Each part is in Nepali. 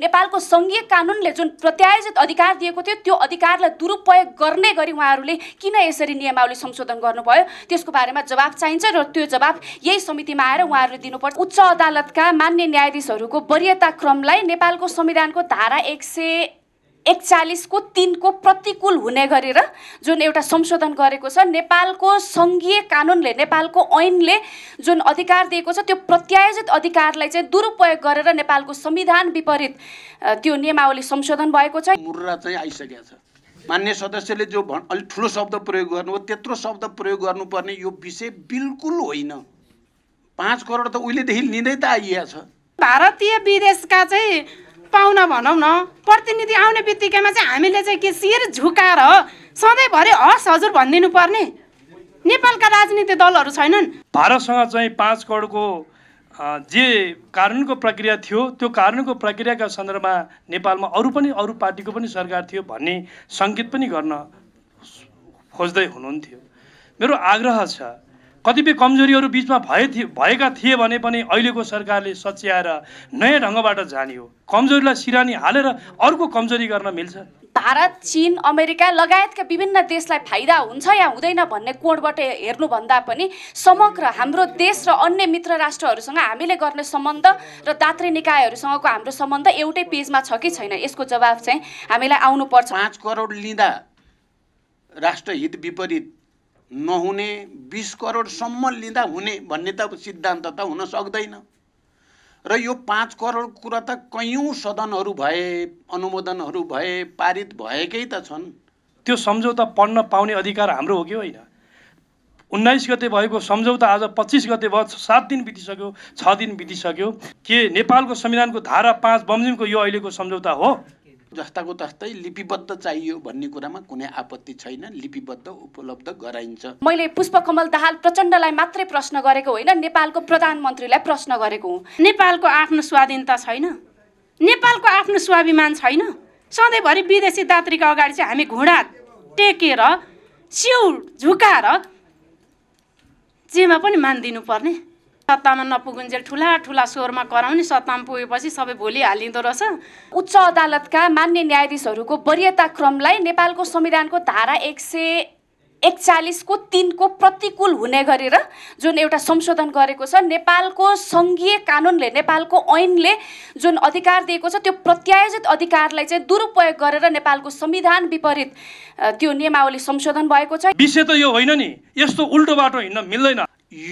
नेपालको सङ्घीय कानुनले जुन प्रत्यायोजित अधिकार दिएको थियो त्यो अधिकारलाई दुरुपयोग गर्ने गरी उहाँहरूले किन यसरी नियमावली संशोधन गर्नुभयो त्यसको बारेमा जवाब चाहिन्छ र त्यो जवाब यही समितिमा आएर उहाँहरूले दिनुपर्छ उच्च अदालतका मान्य न्यायाधीशहरूको वरियता क्रमलाई नेपालको संविधानको धारा एक सय एकचालिसको तिनको प्रतिकूल हुने गरेर जुन एउटा संशोधन गरेको छ नेपालको सङ्घीय कानुनले नेपालको ऐनले जुन अधिकार दिएको छ त्यो प्रत्यायोजित अधिकारलाई चाहिँ दुरुपयोग गरेर नेपालको संविधान विपरीत त्यो नियमावली संशोधन भएको छ मुर्रा चाहिँ आइसकेको छ मान्य सदस्यले जो भन् अलिक ठुलो शब्द प्रयोग गर्नु हो त्यत्रो शब्द प्रयोग गर्नुपर्ने यो विषय बिल्कुल होइन पाँच करोड त उहिलेदेखि लिँदै त आइया छ भारतीय विदेशका चाहिँ पाहुना भनौँ न प्रतिनिधि आउने बित्तिकैमा चाहिँ हामीले चाहिँ के शिर झुकाएर सधैँभरि हस् हजुर भनिदिनु पर्ने नेपालका राजनीति दलहरू छैनन् भारतसँग चाहिँ पाँच करोडको जे कानुनको प्रक्रिया थियो त्यो कानुनको प्रक्रियाका सन्दर्भमा नेपालमा अरू पनि अरू पार्टीको पनि सरकार थियो भन्ने सङ्केत पनि गर्न खोज्दै हुनुहुन्थ्यो मेरो आग्रह छ कतिपय कमजोरीहरू बिचमा भए थिए भएका थिए भने पनि अहिलेको सरकारले सच्याएर नयाँ ढङ्गबाट जाने हो कमजोरीलाई सिरानी हालेर अर्को कमजोरी गर्न मिल्छ भारत चिन अमेरिका लगायतका विभिन्न देशलाई फाइदा हुन्छ या हुँदैन भन्ने कोणबाट हेर्नुभन्दा पनि समग्र हाम्रो देश र अन्य मित्र राष्ट्रहरूसँग हामीले गर्ने सम्बन्ध र दात्री निकायहरूसँगको हाम्रो सम्बन्ध एउटै पेजमा छ कि छैन यसको जवाब चाहिँ हामीलाई आउनुपर्छ पाँच करोड लिँदा राष्ट्रहित विपरीत नहुने बिस करोडसम्म लिँदा हुने भन्ने त सिद्धान्त त हुन सक्दैन र यो पाँच करोड कुरा त कैयौँ सदनहरू भए अनुमोदनहरू भए पारित भएकै त छन् त्यो सम्झौता पढ्न पाउने अधिकार हाम्रो हो कि होइन उन्नाइस गते भएको सम्झौता आज पच्चिस गते भयो सात दिन बितिसक्यो छ दिन बितिसक्यो के नेपालको संविधानको धारा पाँच बमजिमको यो अहिलेको सम्झौता हो जस्ताको तस्तै लिपिबद्ध चाहियो भन्ने कुरामा कुनै आपत्ति छैन लिपिबद्ध उपलब्ध गराइन्छ मैले पुष्पकमल दाहाल प्रचण्डलाई मात्रै प्रश्न गरेको होइन नेपालको प्रधानमन्त्रीलाई प्रश्न गरेको हुँ नेपालको आफ्नो स्वाधीनता छैन नेपालको आफ्नो स्वाभिमान छैन सधैँभरि विदेशी दात्रीको अगाडि चाहिँ हामी घुँडा टेकेर सिउ झुकाएर जेमा पनि मानिदिनु पर्ने सत्तामा नपुगुन्जेल ठुला ठुला स्वरमा कराउने सत्तामा पुगेपछि सबै भोलि हालिँदो रहेछ उच्च अदालतका मान्य न्यायाधीशहरूको वरियता क्रमलाई नेपालको संविधानको धारा एक सय एकचालिसको तिनको प्रतिकूल हुने गरेर जुन एउटा संशोधन गरेको छ नेपालको सङ्घीय कानुनले नेपालको ऐनले जुन अधिकार दिएको छ त्यो प्रत्यायोजित अधिकारलाई चाहिँ दुरुपयोग गरेर नेपालको संविधान विपरीत त्यो नियमावली संशोधन भएको छ विषय त यो होइन नि यस्तो उल्टो बाटो हिँड्न मिल्दैन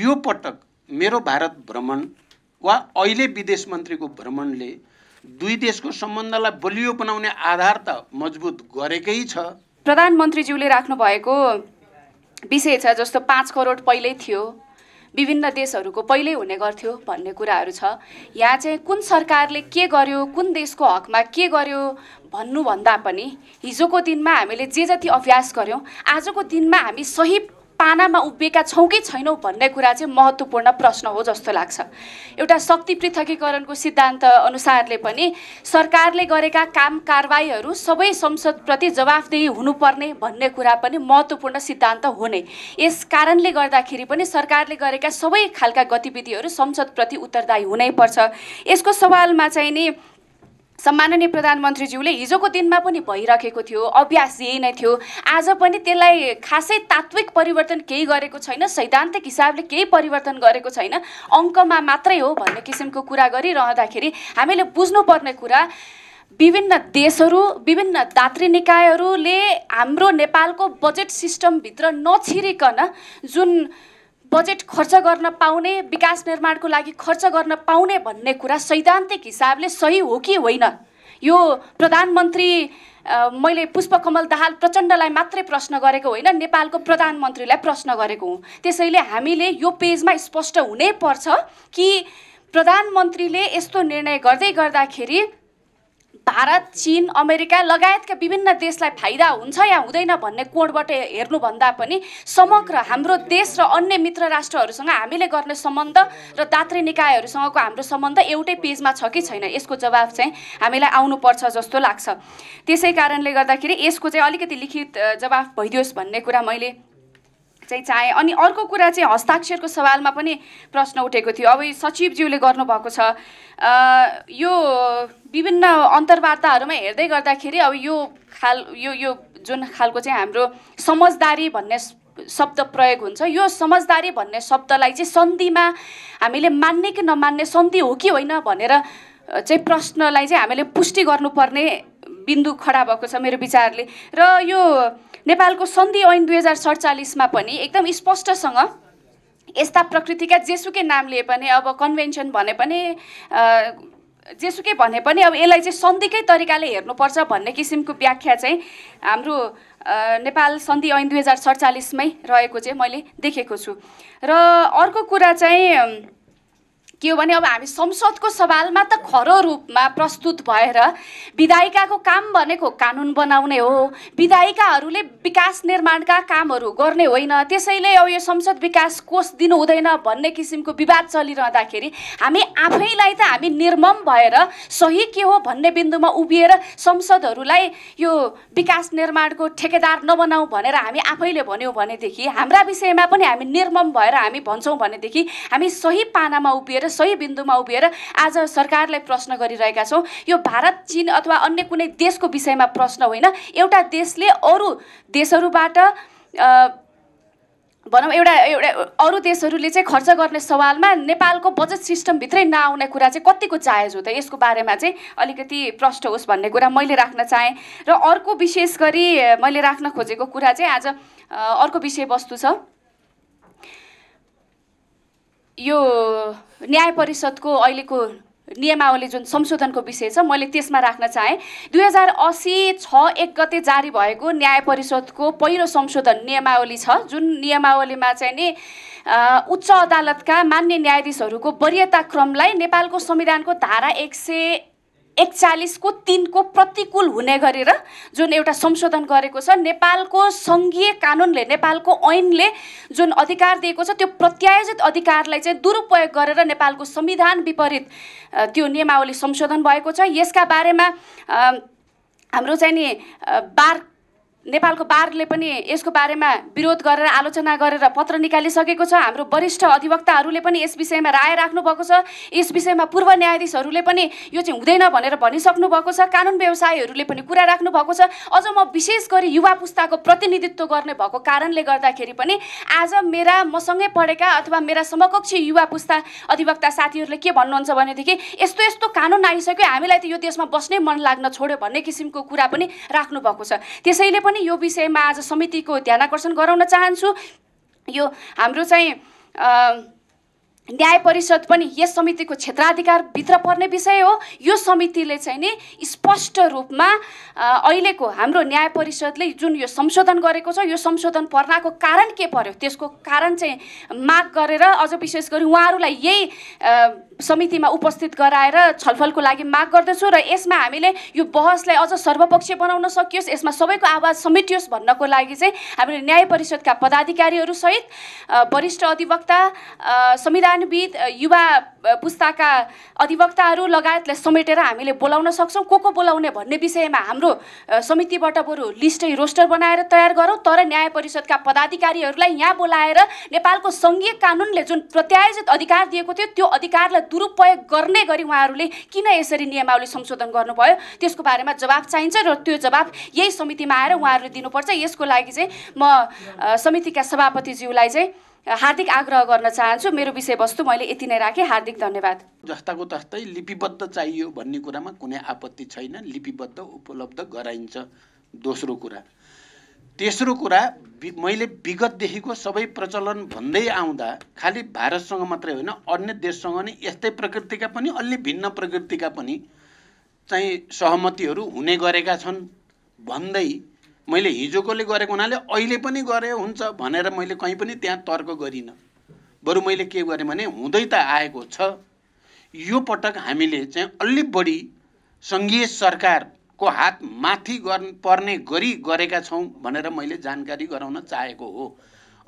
यो पटक मेरो भारत भ्रमण वा अहिले विदेश मन्त्रीको भ्रमणले दुई देशको सम्बन्धलाई बलियो बनाउने आधार त मजबुत गरेकै छ प्रधानमन्त्रीज्यूले राख्नु भएको विषय छ जस्तो पाँच करोड पहिल्यै थियो विभिन्न देशहरूको पहिल्यै हुने गर्थ्यो भन्ने कुराहरू छ यहाँ चाहिँ कुन सरकारले के गर्यो कुन देशको हकमा के गर्यो भन्नुभन्दा पनि हिजोको दिनमा हामीले जे जति अभ्यास गऱ्यौँ आजको दिनमा हामी सही पानामा उभिएका छौँ कि छैनौँ भन्ने कुरा चाहिँ महत्त्वपूर्ण प्रश्न हो जस्तो लाग्छ एउटा शक्ति पृथकीकरणको सिद्धान्त अनुसारले पनि सरकारले गरेका काम कारवाहीहरू सबै संसदप्रति जवाफदेही हुनुपर्ने भन्ने कुरा पनि महत्त्वपूर्ण सिद्धान्त हो नै यस कारणले गर्दाखेरि पनि सरकारले गरेका सबै खालका गतिविधिहरू संसदप्रति उत्तरदायी हुनैपर्छ यसको सवालमा चाहिँ नि सम्माननीय प्रधानमन्त्रीज्यूले हिजोको दिनमा पनि भइराखेको थियो अभ्यास यही नै थियो आज पनि त्यसलाई खासै तात्विक परिवर्तन केही गरेको छैन सैद्धान्तिक हिसाबले केही परिवर्तन गरेको छैन अङ्कमा मात्रै हो भन्ने किसिमको कुरा गरिरहँदाखेरि हामीले बुझ्नुपर्ने कुरा विभिन्न देशहरू विभिन्न दात्री निकायहरूले हाम्रो नेपालको बजेट सिस्टमभित्र नछिरिकन जुन बजेट खर्च गर्न पाउने विकास निर्माणको लागि खर्च गर्न पाउने भन्ने कुरा सैद्धान्तिक हिसाबले सही हो कि होइन यो प्रधानमन्त्री मैले पुष्पकमल दाहाल प्रचण्डलाई मात्रै प्रश्न गरेको होइन नेपालको प्रधानमन्त्रीलाई प्रश्न गरेको हुँ त्यसैले हामीले यो पेजमा स्पष्ट हुनै पर्छ कि प्रधानमन्त्रीले यस्तो निर्णय गर्दै गर्दाखेरि भारत चिन अमेरिका लगायतका विभिन्न देशलाई फाइदा हुन्छ या हुँदैन भन्ने कोणबाट हेर्नुभन्दा पनि समग्र हाम्रो देश र अन्य मित्र राष्ट्रहरूसँग हामीले गर्ने सम्बन्ध र दात्री निकायहरूसँगको हाम्रो सम्बन्ध एउटै पेजमा छ कि छैन यसको जवाब चाहिँ हामीलाई आउनुपर्छ जस्तो लाग्छ त्यसै कारणले गर्दाखेरि यसको चाहिँ अलिकति लिखित जवाफ भइदियोस् भन्ने कुरा मैले चाहिँ चाहे अनि अर्को कुरा चाहिँ हस्ताक्षरको सवालमा पनि प्रश्न उठेको थियो अब सचिवज्यूले गर्नुभएको छ यो विभिन्न अन्तर्वार्ताहरूमा हेर्दै गर्दाखेरि अब यो खाल यो यो जुन खालको चाहिँ हाम्रो समझदारी भन्ने शब्द प्रयोग हुन्छ यो समझदारी भन्ने शब्दलाई चाहिँ सन्धिमा हामीले मान्ने कि नमान्ने सन्धि हो कि होइन भनेर चाहिँ प्रश्नलाई चाहिँ हामीले पुष्टि गर्नुपर्ने बिन्दु खडा भएको छ मेरो विचारले र यो नेपालको सन्धि ऐन दुई हजार सडचालिसमा पनि एकदम स्पष्टसँग यस्ता प्रकृतिका जेसुकै नाम लिए पनि अब कन्भेन्सन भने पनि जेसुकै भने पनि अब यसलाई चाहिँ सन्धिकै तरिकाले हेर्नुपर्छ भन्ने किसिमको व्याख्या चाहिँ हाम्रो नेपाल सन्धि ऐन दुई हजार सडचालिसमै रहेको चाहिँ मैले देखेको छु र अर्को कुरा चाहिँ के हो भने अब हामी संसदको सवालमा त खरो रूपमा प्रस्तुत भएर विधायिकाको काम भनेको कानुन बनाउने हो विधायिकाहरूले विकास निर्माणका कामहरू गर्ने होइन त्यसैले अब यो संसद विकास कोष दिनु हुँदैन भन्ने किसिमको विवाद चलिरहँदाखेरि हामी आफैलाई त हामी निर्मम भएर सही के हो भन्ने बिन्दुमा उभिएर संसदहरूलाई यो विकास निर्माणको ठेकेदार नबनाऊ भनेर हामी आफैले भन्यौँ भनेदेखि हाम्रा विषयमा पनि हामी निर्मम भएर हामी भन्छौँ भनेदेखि हामी सही पानामा उभिएर सही बिन्दुमा उभिएर आज सरकारलाई प्रश्न गरिरहेका छौँ यो भारत चिन अथवा अन्य कुनै देशको विषयमा प्रश्न होइन एउटा देशले अरू देशहरूबाट भनौँ एउटा एउटा अरू देशहरूले चाहिँ खर्च गर्ने सवालमा नेपालको बजेट सिस्टमभित्रै नआउने कुरा चाहिँ कतिको चाहेज हो त यसको बारेमा चाहिँ अलिकति प्रष्ट होस् भन्ने कुरा मैले राख्न चाहेँ र अर्को विशेष गरी मैले राख्न खोजेको कुरा चाहिँ आज अर्को विषयवस्तु छ यो न्याय परिषदको अहिलेको नियमावली जुन संशोधनको विषय छ मैले त्यसमा राख्न चाहेँ दुई हजार असी छ एक गते जारी भएको न्याय परिषदको पहिलो संशोधन नियमावली छ जुन नियमावलीमा चाहिँ नि उच्च अदालतका मान्य न्यायाधीशहरूको वरियता क्रमलाई नेपालको संविधानको धारा एक सय एकचालिसको तिनको प्रतिकूल हुने गरेर जुन एउटा संशोधन गरेको छ नेपालको सङ्घीय कानुनले नेपालको ऐनले जुन अधिकार दिएको छ त्यो प्रत्यायोजित अधिकारलाई चाहिँ दुरुपयोग गरेर नेपालको संविधान विपरीत त्यो नियमावली संशोधन भएको छ यसका बारेमा हाम्रो चाहिँ नि बार नेपालको बारले पनि यसको बारेमा विरोध गरेर आलोचना गरेर पत्र निकालिसकेको छ हाम्रो वरिष्ठ अधिवक्ताहरूले पनि यस विषयमा राय राख्नुभएको छ यस विषयमा पूर्व न्यायाधीशहरूले पनि यो चाहिँ हुँदैन भनेर भनिसक्नु भएको छ कानुन व्यवसायीहरूले पनि कुरा राख्नु भएको छ अझ म विशेष गरी युवा पुस्ताको प्रतिनिधित्व गर्ने भएको कारणले गर्दाखेरि पनि आज मेरा मसँगै पढेका अथवा मेरा समकक्षी युवा पुस्ता अधिवक्ता साथीहरूले के भन्नुहुन्छ भनेदेखि यस्तो यस्तो कानुन आइसक्यो हामीलाई त यो देशमा बस्नै मन लाग्न छोड्यो भन्ने किसिमको कुरा पनि राख्नु भएको छ त्यसैले पनि पनि यो विषयमा आज समितिको ध्यान आकर्षण गराउन चाहन्छु यो हाम्रो चाहिँ न्याय परिषद पनि यस समितिको क्षेत्राधिकारभित्र पर्ने विषय हो यो समितिले चाहिँ नि स्पष्ट रूपमा अहिलेको हाम्रो न्याय परिषदले जुन यो संशोधन गरेको छ यो संशोधन पर्नाको कारण के पर्यो त्यसको कारण चाहिँ माग गरेर अझ विशेष गरी उहाँहरूलाई यही समितिमा उपस्थित गराएर छलफलको लागि माग गर्दछु र यसमा हामीले यो बहसलाई अझ सर्वपक्षीय बनाउन सकियोस् यसमा सबैको आवाज समेटियोस् भन्नको लागि चाहिँ हामीले न्याय परिषदका सहित वरिष्ठ अधिवक्ता संविधानविद युवा पुस्ताका अधिवक्ताहरू लगायतलाई समेटेर हामीले बोलाउन सक्छौँ को को बोलाउने भन्ने विषयमा हाम्रो समितिबाट बरु लिस्टै रोस्टर बनाएर तयार गरौँ तर न्याय परिषदका पदाधिकारीहरूलाई यहाँ बोलाएर नेपालको सङ्घीय कानुनले जुन प्रत्यायोजित अधिकार दिएको थियो त्यो अधिकारलाई दुरुपयोग गर्ने गरी उहाँहरूले किन यसरी नियमावली संशोधन गर्नुभयो त्यसको बारेमा जवाब चाहिन्छ र त्यो जवाब यही समितिमा आएर उहाँहरूले दिनुपर्छ यसको लागि चाहिँ म समितिका सभापतिज्यूलाई चाहिँ हार्दिक आग्रह गर्न चाहन्छु मेरो विषयवस्तु मैले यति नै राखेँ हार्दिक धन्यवाद जस्ताको तस्तै लिपिबद्ध चाहियो भन्ने कुरामा कुनै आपत्ति छैन लिपिबद्ध उपलब्ध गराइन्छ दोस्रो कुरा तेस्रो कुरा मैले विगतदेखिको सबै प्रचलन भन्दै आउँदा खालि भारतसँग मात्रै होइन अन्य देशसँग नै यस्तै प्रकृतिका पनि अलि भिन्न प्रकृतिका पनि चाहिँ सहमतिहरू हुने गरेका छन् भन्दै मैले हिजोकोले गरेको हुनाले अहिले पनि गरे हुन्छ भनेर मैले कहीँ पनि त्यहाँ तर्क गरिनँ बरु मैले के गरेँ भने हुँदै त आएको छ यो पटक हामीले चाहिँ अलि बढी सङ्घीय सरकार को हात माथि पर्ने गरी गरेका छौँ भनेर मैले जानकारी गराउन चाहेको हो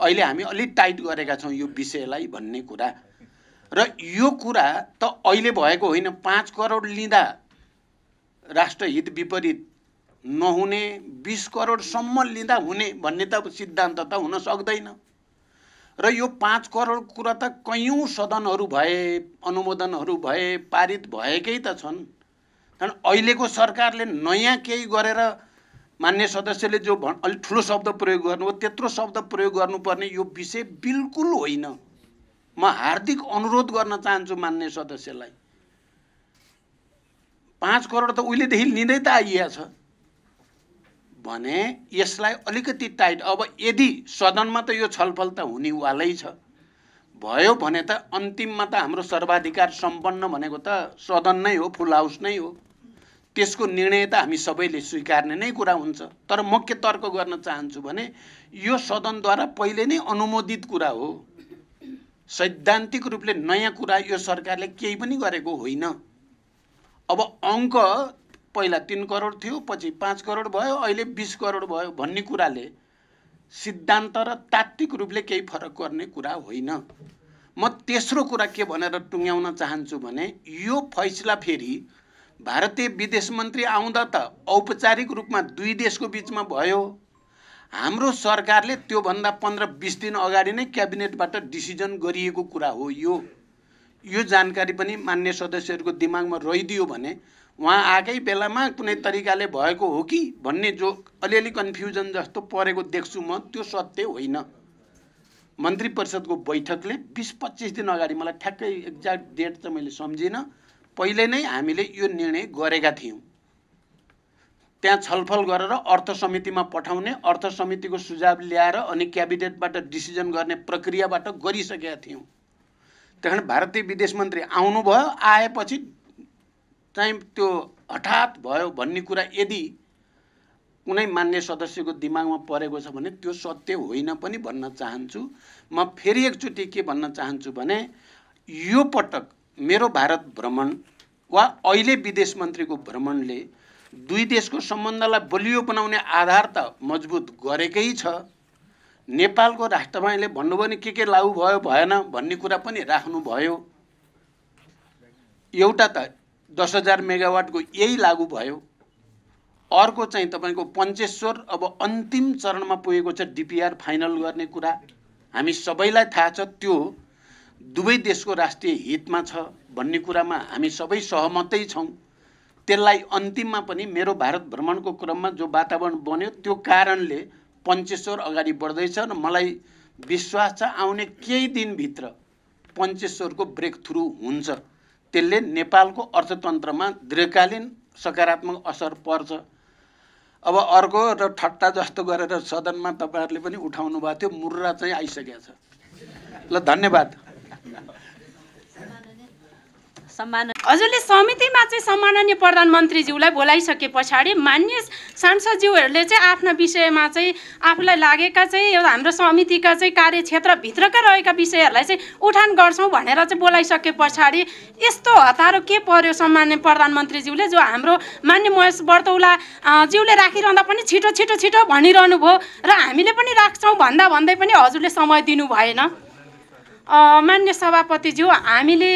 अहिले हामी अलिक टाइट गरेका छौँ यो विषयलाई भन्ने कुरा र यो कुरा त अहिले भएको होइन पाँच करोड लिँदा राष्ट्रहित विपरीत नहुने बिस करोडसम्म लिँदा हुने भन्ने त सिद्धान्त त हुन सक्दैन र यो पाँच करोड कुरा त कैयौँ सदनहरू भए अनुमोदनहरू भए पारित भएकै त छन् कारण अहिलेको सरकारले नयाँ केही गरेर मान्य सदस्यले जो भन् अलिक ठुलो शब्द प्रयोग गर्नु हो त्यत्रो शब्द प्रयोग गर्नुपर्ने यो विषय बिल्कुल होइन म हार्दिक अनुरोध गर्न चाहन्छु मान्य सदस्यलाई पाँच करोड त उहिलेदेखि लिँदै त छ भने यसलाई अलिकति टाइट अब यदि सदनमा त यो छलफल त हुनेवालै छ भयो भने त अन्तिममा त हाम्रो सर्वाधिकार सम्पन्न भनेको त सदन नै हो फुल हाउस नै हो त्यसको निर्णय त हामी सबैले स्वीकार्ने नै कुरा हुन्छ तर मुख्य तर्क गर्न चाहन्छु भने यो सदनद्वारा पहिले नै अनुमोदित कुरा हो सैद्धान्तिक रूपले नयाँ कुरा यो सरकारले केही पनि गरेको होइन अब अङ्क पहिला तिन करोड थियो पछि पाँच करोड भयो अहिले बिस करोड भयो भन्ने कुराले सिद्धान्त र तात्विक रूपले केही फरक गर्ने कुरा होइन म तेस्रो कुरा के भनेर टुङ्ग्याउन चाहन्छु भने यो फैसला फेरि भारतीय विदेश मन्त्री आउँदा त औपचारिक रूपमा दुई देशको बिचमा भयो हाम्रो सरकारले त्योभन्दा पन्ध्र बिस दिन अगाडि नै क्याबिनेटबाट डिसिजन गरिएको कुरा हो यो यो जानकारी पनि मान्य सदस्यहरूको दिमागमा रहिदियो भने उहाँ आएकै बेलामा कुनै तरिकाले भएको हो कि भन्ने जो अलिअलि कन्फ्युजन जस्तो परेको देख्छु म त्यो सत्य होइन मन्त्री परिषदको बैठकले बिस पच्चिस दिन अगाडि मलाई ठ्याक्कै एक्ज्याक्ट डेट त मैले सम्झिनँ पहिले नै हामीले यो निर्णय गरेका थियौँ त्यहाँ छलफल गरेर अर्थ समितिमा पठाउने अर्थ समितिको सुझाव ल्याएर अनि क्याबिनेटबाट डिसिजन गर्ने प्रक्रियाबाट गरिसकेका थियौँ त्यहाँ भारतीय विदेश मन्त्री आउनुभयो आएपछि चाहिँ त्यो हठात भयो भन्ने कुरा यदि कुनै मान्य सदस्यको दिमागमा परेको छ भने त्यो सत्य होइन पनि भन्न चाहन्छु म फेरि एकचोटि के भन्न चाहन्छु भने यो पटक मेरो भारत भ्रमण वा अहिले विदेश मन्त्रीको भ्रमणले दुई देशको सम्बन्धलाई बलियो बनाउने आधार त मजबुत गरेकै छ नेपालको राष्ट्रपतिले भन्नुभयो भने के के लागु भयो भएन भन्ने कुरा पनि राख्नुभयो एउटा त दस हजार मेगावाटको यही लागु भयो अर्को चाहिँ तपाईँको पञ्चेश्वर अब अन्तिम चरणमा पुगेको छ डिपिआर फाइनल गर्ने कुरा हामी सबैलाई थाहा छ त्यो दुवै देशको राष्ट्रिय हितमा छ भन्ने कुरामा हामी सबै सहमतै छौँ त्यसलाई अन्तिममा पनि मेरो भारत भ्रमणको क्रममा जो वातावरण बन्यो त्यो कारणले पञ्चेश्वर अगाडि बढ्दैछ र मलाई विश्वास छ आउने केही दिनभित्र पञ्चेश्वरको ब्रेक थ्रु हुन्छ त्यसले नेपालको अर्थतन्त्रमा दीर्घकालीन सकारात्मक असर पर्छ अब अर्को र ठट्टा जस्तो गरेर सदनमा तपाईँहरूले पनि उठाउनु भएको थियो मुर्रा चाहिँ आइसकेको छ ल धन्यवाद सम्मान हजुरले समितिमा चाहिँ सम्माननीय प्रधानमन्त्रीज्यूलाई बोलाइसके पछाडि मान्य सांसदज्यूहरूले चाहिँ आफ्ना विषयमा चाहिँ आफूलाई लागेका चाहिँ यो हाम्रो समितिका चाहिँ कार्यक्षेत्रभित्रका रहेका विषयहरूलाई चाहिँ उठान गर्छौँ भनेर चाहिँ बोलाइसके पछाडि यस्तो हतारो के पर्यो सम्मान्य प्रधानमन्त्रीज्यूले जो हाम्रो मान्य महेश बर्तौला ज्यूले राखिरहँदा पनि छिटो छिटो छिटो भनिरहनु भयो र हामीले पनि राख्छौँ भन्दा भन्दै पनि हजुरले समय दिनु भएन मान्य सभापतिज्यू हामीले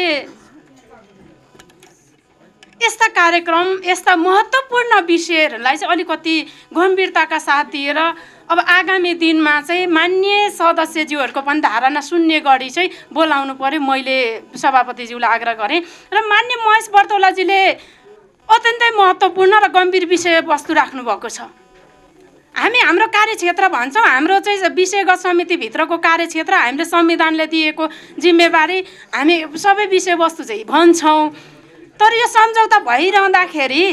यस्ता कार्यक्रम यस्ता महत्त्वपूर्ण विषयहरूलाई चाहिँ अलिकति गम्भीरताका साथ दिएर अब आगामी दिनमा चाहिँ मान्य सदस्यज्यूहरूको पनि धारणा सुन्ने गरी चाहिँ बोलाउनु पऱ्यो मैले सभापतिज्यूलाई आग्रह गरेँ र मान्य महेश बर्तौलाजीले अत्यन्तै महत्त्वपूर्ण र गम्भीर विषयवस्तु राख्नुभएको छ हामी हाम्रो कार्यक्षेत्र भन्छौँ हाम्रो चाहिँ विषयगत समितिभित्रको कार्यक्षेत्र हामीले संविधानले दिएको जिम्मेवारी हामी सबै विषयवस्तु चाहिँ भन्छौँ तर यो सम्झौता भइरहँदाखेरि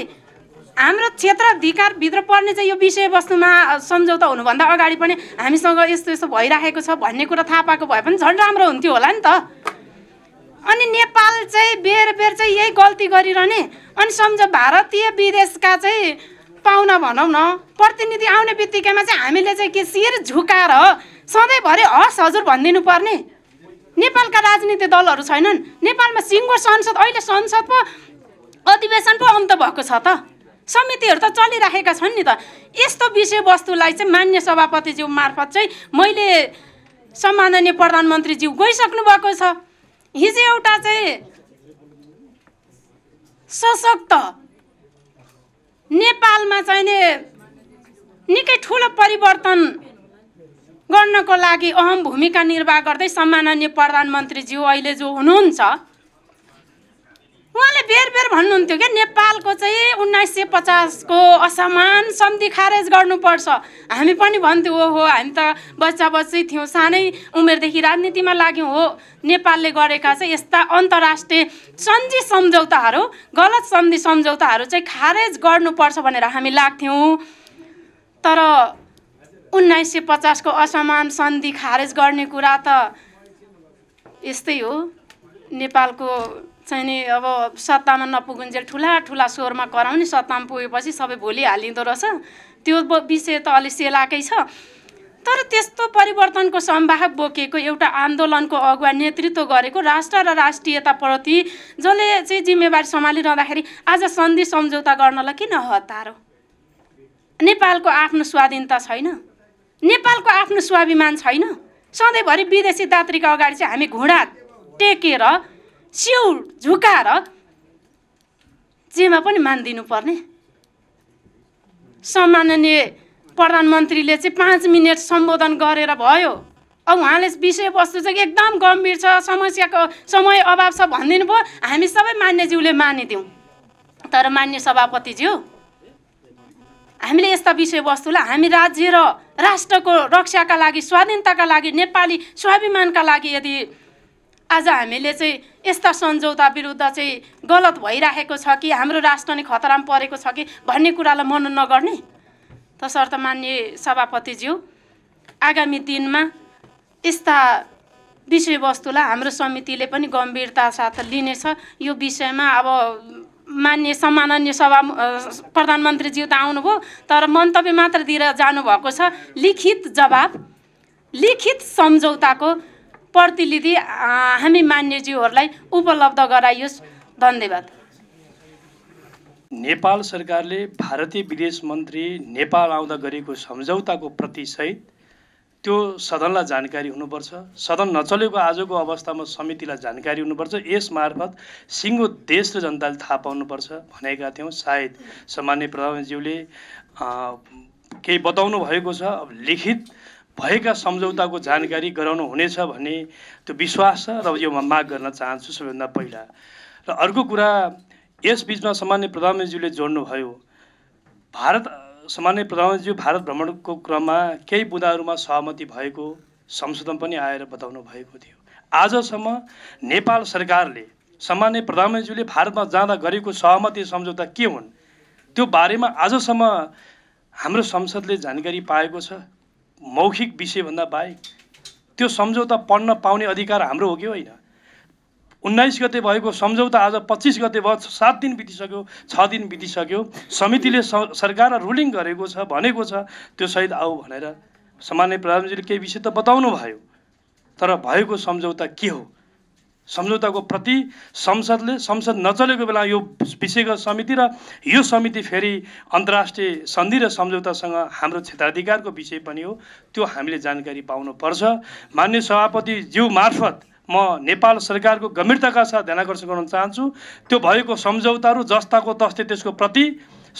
हाम्रो क्षेत्र क्षेत्रधिकारभित्र पर्ने चाहिँ यो विषयवस्तुमा सम्झौता हुनुभन्दा अगाडि पनि हामीसँग यस्तो यस्तो भइराखेको छ भन्ने कुरा थाहा पाएको भए पनि झन् राम्रो हुन्थ्यो होला नि त अनि नेपाल चाहिँ बेर बेर चाहिँ यही गल्ती गरिरहने अनि सम्झ भारतीय विदेशका चाहिँ पाहुना भनौँ न प्रतिनिधि आउने बित्तिकैमा चाहिँ हामीले चाहिँ के शिर झुकाएर सधैँभरि हस हजुर भनिदिनु पर्ने नेपालका राजनीतिक दलहरू छैनन् नेपालमा सिङ्गो संसद अहिले संसद पो अधिवेशन पो अन्त भएको छ त समितिहरू त चलिराखेका छन् नि त यस्तो विषयवस्तुलाई चाहिँ मान्य सभापतिज्यू मार्फत चाहिँ मैले सम्माननीय प्रधानमन्त्रीज्यू गइसक्नु भएको छ हिजो एउटा चाहिँ सशक्त नेपालमा नि निकै ठुलो परिवर्तन गर्नको लागि अहम भूमिका निर्वाह गर्दै सम्माननीय प्रधानमन्त्रीज्यू अहिले जो हुनुहुन्छ उहाँले बेर बेर भन्नुहुन्थ्यो क्या नेपालको चाहिँ उन्नाइस सय पचासको असमान सन्धि खारेज गर्नुपर्छ हामी पनि भन्थ्यौँ हो हामी त बच्चा बच्चै थियौँ सानै उमेरदेखि राजनीतिमा लाग्यौँ हो नेपालले गरेका चाहिँ यस्ता अन्तर्राष्ट्रिय सन्धि सम्झौताहरू गलत सन्धि सम्झौताहरू चाहिँ खारेज गर्नुपर्छ भनेर हामी लाग्थ्यौँ तर उन्नाइस सय पचासको असमान सन्धि खारेज गर्ने कुरा त यस्तै हो नेपालको चाहिँ नि अब सत्तामा नपुगुन्जेल ठुला ठुला स्वरमा कराउने सत्तामा पुगेपछि सबै भोलि हालिँदो रहेछ त्यो विषय त अलि सेलाकै छ तर त्यस्तो परिवर्तनको सम्भाव बोकेको एउटा आन्दोलनको अगुवा नेतृत्व गरेको राष्ट्र र राष्ट्रियताप्रति जसले चाहिँ जिम्मेवारी सम्हालिरहँदाखेरि आज सन्धि सम्झौता गर्नलाई किन हतारो नेपालको आफ्नो स्वाधीनता छैन नेपालको आफ्नो स्वाभिमान छैन सधैँभरि विदेशी दात्रीको अगाडि चाहिँ हामी घुँडा टेकेर सिउ झुकाएर जेमा पनि मानिदिनु पर्ने सम्माननीय प्रधानमन्त्रीले चाहिँ पाँच मिनट सम्बोधन गरेर भयो अब उहाँले विषयवस्तु चाहिँ एकदम गम्भीर छ समस्याको समय अभाव छ भनिदिनु भयो हामी सबै मान्यज्यूले मानिदिउँ तर मान्य सभापतिज्यू हामीले यस्ता विषयवस्तुलाई हामी राज्य र राष्ट्रको रक्षाका लागि स्वाधीनताका लागि नेपाली स्वाभिमानका लागि यदि आज हामीले चाहिँ यस्ता सम्झौता विरुद्ध चाहिँ गलत भइराखेको छ कि हाम्रो राष्ट्र नै खतरामा परेको छ कि भन्ने कुरालाई मन नगर्ने तसर्थ मान्य सभापतिज्यू आगामी दिनमा यस्ता विषयवस्तुलाई हाम्रो समितिले पनि गम्भीरता साथ लिनेछ यो विषयमा अब मान्य सम्माननीय सभा प्रधानमन्त्रीज्यू त आउनुभयो तर मन्तव्य मात्र दिएर जानुभएको छ लिखित जवाब लिखित सम्झौताको प्रतिलिपि हामी मान्यज्यूहरूलाई उपलब्ध गराइयोस् धन्यवाद नेपाल सरकारले भारतीय विदेश मन्त्री नेपाल आउँदा गरेको सम्झौताको प्रतिसहित त्यो सदनलाई जानकारी हुनुपर्छ सदन नचलेको आजको अवस्थामा समितिलाई जानकारी हुनुपर्छ यस मार्फत सिङ्गो देश र जनताले थाहा पाउनुपर्छ भनेका थियौँ सायद सामान्य प्रधानज्यूले केही बताउनु भएको छ अब लिखित भएका सम्झौताको जानकारी गराउनु हुनेछ भन्ने त्यो विश्वास छ र यो म माग गर्न चाहन्छु सबैभन्दा पहिला र अर्को कुरा यसबिचमा सामान्य प्रधानमन्त्रीज्यूले जोड्नुभयो भारत सामान्य प्रधानमन्त्रीज्यू भारत भ्रमणको क्रममा केही बुँदाहरूमा सहमति भएको संशोधन पनि आएर बताउनु भएको थियो आजसम्म नेपाल सरकारले सामान्य प्रधानमन्त्रीज्यूले भारतमा जाँदा गरेको सहमति सम्झौता के हुन् त्यो बारेमा आजसम्म हाम्रो संसदले जानकारी पाएको छ मौखिक विषयभन्दा बाहेक त्यो सम्झौता पढ्न पाउने अधिकार हाम्रो हो कि होइन उन्नाइस गते भएको सम्झौता आज पच्चिस गते भयो सात दिन बितिसक्यो छ दिन बितिसक्यो समितिले सरकार रुलिङ गरेको छ भनेको छ त्यो सहित आऊ भनेर सामान्य प्रधानमन्त्रीले केही विषय त बताउनु भयो तर भएको सम्झौता के हो सम्झौताको प्रति संसदले संसद नचलेको बेला यो विषयगत समिति र यो समिति फेरि अन्तर्राष्ट्रिय सन्धि र सम्झौतासँग हाम्रो क्षेत्राधिकारको विषय पनि हो त्यो हामीले जानकारी पाउनुपर्छ मान्य सभापतिज्यू मार्फत म नेपाल सरकारको गम्भीरताका साथ ध्यानकर्षण गर्न चाहन्छु त्यो भएको सम्झौताहरू जस्ताको तस्तै त्यसको प्रति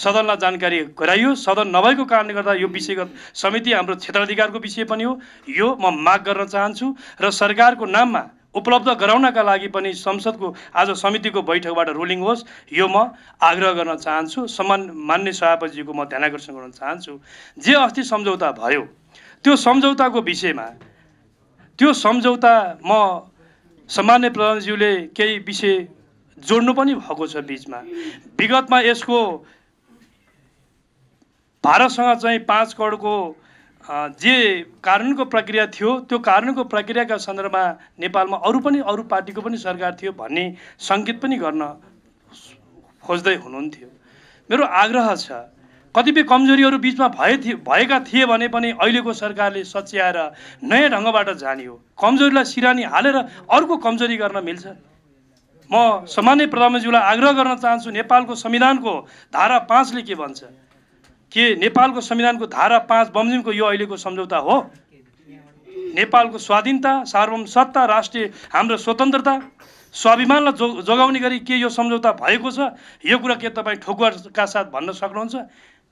सदनलाई जानकारी गराइयो सदन नभएको कारणले गर्दा यो विषयगत समिति हाम्रो क्षेत्राधिकारको विषय पनि हो यो म माग गर्न चाहन्छु र सरकारको नाममा उपलब्ध गराउनका लागि पनि संसदको आज समितिको बैठकबाट रुलिङ होस् यो म आग्रह गर्न चाहन्छु सम्मान मान्य सभापतिजीको म ध्यानकर्षण गर्न चाहन्छु जे अस्ति सम्झौता भयो त्यो सम्झौताको विषयमा त्यो सम्झौता म सामान्य प्रधानज्यूले केही विषय जोड्नु पनि भएको छ बिचमा विगतमा यसको भारतसँग चाहिँ पाँच करोडको जे कारणको प्रक्रिया थियो त्यो कारणको प्रक्रियाका सन्दर्भमा नेपालमा अरू पनि अरू पार्टीको पनि सरकार थियो भन्ने सङ्केत पनि गर्न खोज्दै हुनुहुन्थ्यो मेरो आग्रह छ कतिपय कमजोरीहरू बिचमा भए थिए भएका थिए भने पनि अहिलेको सरकारले सच्याएर नयाँ ढङ्गबाट जाने हो कमजोरीलाई सिरानी हालेर अर्को कमजोरी गर्न मिल्छ म सामान्य प्रधानमन्त्रीलाई आग्रह गर्न चाहन्छु नेपालको संविधानको धारा पाँचले के भन्छ के नेपालको संविधानको धारा पाँच बमजिमको यो अहिलेको सम्झौता हो नेपालको स्वाधीनता सत्ता राष्ट्रिय हाम्रो स्वतन्त्रता स्वाभिमानलाई जो जोगाउने गरी के यो सम्झौता भएको छ यो कुरा के तपाईँ ठोकुवाका साथ भन्न सक्नुहुन्छ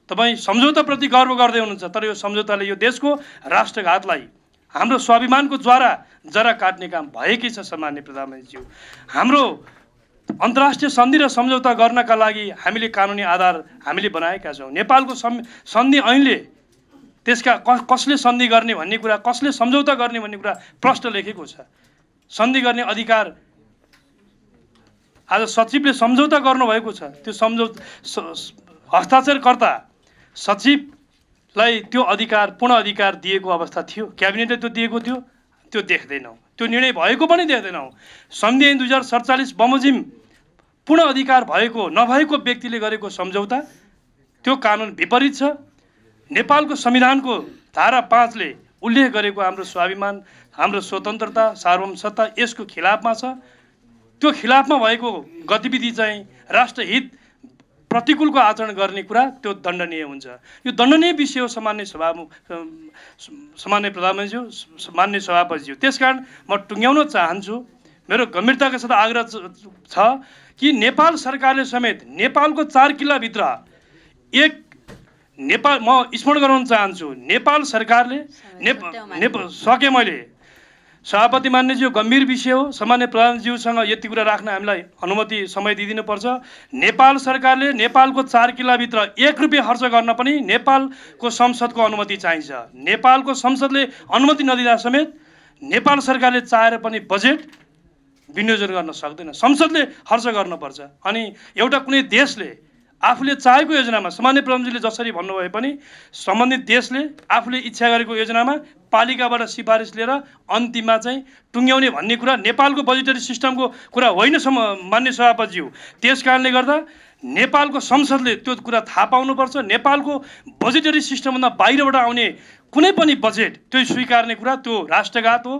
तपाईँ सम्झौताप्रति गर्व गर्दै हुनुहुन्छ तर यो सम्झौताले यो देशको राष्ट्रघातलाई हाम्रो स्वाभिमानको ज्वारा जरा काट्ने काम भएकै छ सामान्य प्रधानमन्त्रीज्यू हाम्रो अन्तर्राष्ट्रिय सन्धि र सम्झौता गर्नका लागि हामीले कानुनी आधार हामीले बनाएका छौँ नेपालको सन्धि ऐनले त्यसका कसले सन्धि गर्ने भन्ने कुरा कसले सम्झौता गर्ने भन्ने कुरा प्रश्न लेखेको छ सन्धि गर्ने अधिकार आज सचिवले सम्झौता गर्नुभएको छ त्यो सम्झौता हस्ताक्षरकर्ता सचिवलाई त्यो अधिकार पूर्ण अधिकार दिएको अवस्था थियो क्याबिनेटले त्यो दिएको थियो त्यो देख्दैनौँ त्यो निर्णय भएको पनि देख्दैनौँ सन्धि दुई हजार सडचालिस बमोजिम पूर्ण अधिकार भएको नभएको व्यक्तिले गरेको सम्झौता त्यो कानुन विपरीत छ नेपालको संविधानको धारा पाँचले उल्लेख गरेको हाम्रो स्वाभिमान हाम्रो स्वतन्त्रता सार्वभौमसत्ता यसको खिलाफमा छ त्यो खिलाफमा भएको गतिविधि चाहिँ राष्ट्रहित प्रतिकूलको आचरण गर्ने कुरा त्यो दण्डनीय हुन्छ यो दण्डनीय विषय हो सामान्य सभामुख सामान्य प्रधानमन्त्रीज्यू मान्य सभापतिज्यू त्यस कारण म टुङ्ग्याउन चाहन्छु मेरो गम्भीरताका साथ आग्रह छ कि नेपाल सरकारले समेत नेपालको चार किल्लाभित्र एक नेपाल म स्मरण गराउन चाहन्छु नेपाल सरकारले नेप सकेँ मैले सभापति मान्यज्यू गम्भीर विषय हो सामान्य प्रधानज्यूसँग यति कुरा राख्न हामीलाई अनुमति समय दिइदिनुपर्छ नेपाल सरकारले नेपालको चार किल्लाभित्र एक रुपियाँ खर्च गर्न पनि नेपालको संसदको अनुमति चाहिन्छ नेपालको संसदले अनुमति नदिँदा समेत नेपाल सरकारले चाहेर पनि बजेट विनियोजन गर्न सक्दैन संसदले खर्च गर्नुपर्छ अनि एउटा कुनै देशले आफूले चाहेको योजनामा सामान्य प्रधानमन्त्रीले जसरी भन्नुभए पनि सम्बन्धित देशले आफूले इच्छा गरेको योजनामा पालिकाबाट सिफारिस लिएर अन्तिममा चाहिँ टुङ्ग्याउने भन्ने कुरा नेपालको बजेटरी सिस्टमको कुरा होइन सम मान्य सभापतिज्यू त्यस कारणले गर्दा नेपालको संसदले त्यो कुरा थाहा पाउनुपर्छ नेपालको बजेटरी सिस्टमभन्दा बाहिरबाट आउने कुनै पनि बजेट त्यो स्वीकार्ने कुरा त्यो राष्ट्रघात हो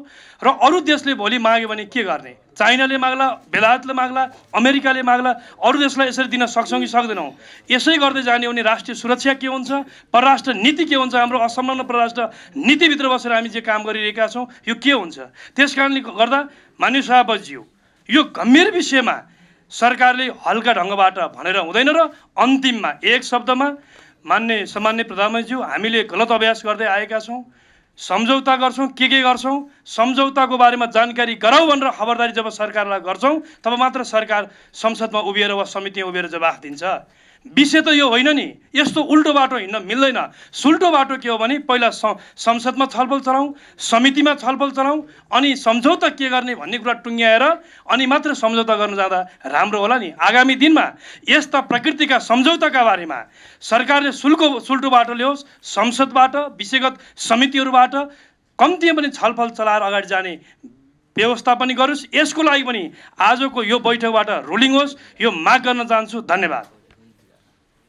र अरू देशले भोलि माग्यो भने के गर्ने चाइनाले माग्ला बेलायतले माग्ला अमेरिकाले माग्ला अरू देशलाई यसरी दिन सक्छौँ कि सक्दैनौँ यसै गर्दै जाने हो भने राष्ट्रिय सुरक्षा के हुन्छ परराष्ट्र नीति के हुन्छ हाम्रो असम्मान परराष्ट्र नीतिभित्र बसेर हामी जे काम गरिरहेका छौँ यो के हुन्छ त्यस कारणले गर्दा मान्य सभापतिज्यू यो गम्भीर विषयमा सरकारले हल्का ढङ्गबाट भनेर हुँदैन र अन्तिममा एक शब्दमा मान्ने सामान्य प्रधानमन्त्रीज्यू हामीले गलत अभ्यास गर्दै आएका छौँ सम्झौता गर्छौँ के के गर्छौँ सम्झौताको बारेमा जानकारी गराउँ भनेर खबरदारी जब सरकारलाई गर्छौँ तब मात्र सरकार संसदमा उभिएर वा समितिमा उभिएर जवाफ दिन्छ विषय त यो होइन नि यस्तो उल्टो बाटो हिँड्न मिल्दैन सुल्टो बाटो के हो भने पहिला संसदमा छलफल चलाउँ समितिमा छलफल चलाउँ अनि सम्झौता के गर्ने भन्ने कुरा टुङ्ग्याएर अनि मात्र सम्झौता गर्न जाँदा राम्रो होला नि आगामी दिनमा यस्ता प्रकृतिका सम्झौताका बारेमा सरकारले शुल्क सुल्टो बाटो ल्याओस् संसदबाट विषयगत समितिहरूबाट कम्तीमा पनि छलफल चलाएर अगाडि जाने व्यवस्था पनि गरोस् यसको लागि पनि आजको यो बैठकबाट रुलिङ होस् यो माग गर्न चाहन्छु धन्यवाद